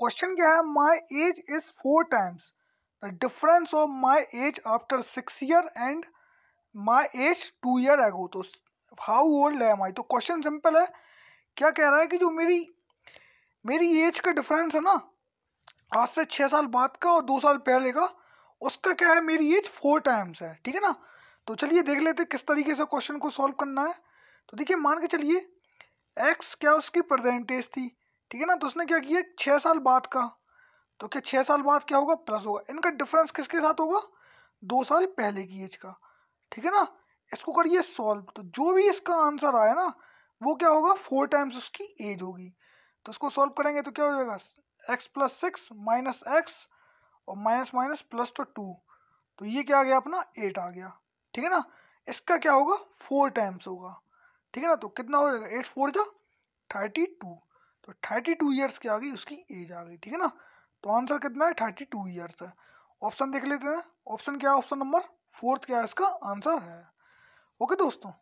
question क्या है my age is four times the difference of my age after six year and my age two year ago तो how old है माई तो question simple है क्या कह रहा है कि जो मेरी मेरी एज का डिफरेंस है ना आज से छः साल बाद का और दो साल पहले का उसका क्या है मेरी एज फोर टाइम्स है ठीक है ना तो चलिए देख लेते किस तरीके से क्वेश्चन को सॉल्व करना है तो देखिए मान के चलिए एक्स क्या उसकी परसेंटेज थी ठीक है ना तो उसने क्या किया छः साल बाद का तो क्या छः साल बाद क्या होगा प्लस होगा इनका डिफरेंस किसके साथ होगा दो साल पहले की एज का ठीक है ना इसको करिए सॉल्व तो जो भी इसका आंसर आया ना वो क्या होगा फोर टाइम्स उसकी एज होगी तो इसको सॉल्व करेंगे तो क्या हो जाएगा x plus six minus x और माइनस माइनस प्लस तो टू तो ये क्या आ गया अपना एट आ गया ठीक है ना इसका क्या होगा फोर टाइम्स होगा ठीक है ना तो कितना हो जाएगा एट फोर जा थर्टी टू तो थर्टी टू ईयर्स क्या आ गई उसकी एज आ गई ठीक है ना तो आंसर कितना है थर्टी टू ईयर्स है ऑप्शन देख लेते हैं ऑप्शन क्या है ऑप्शन नंबर फोर्थ क्या है इसका आंसर है ओके दोस्तों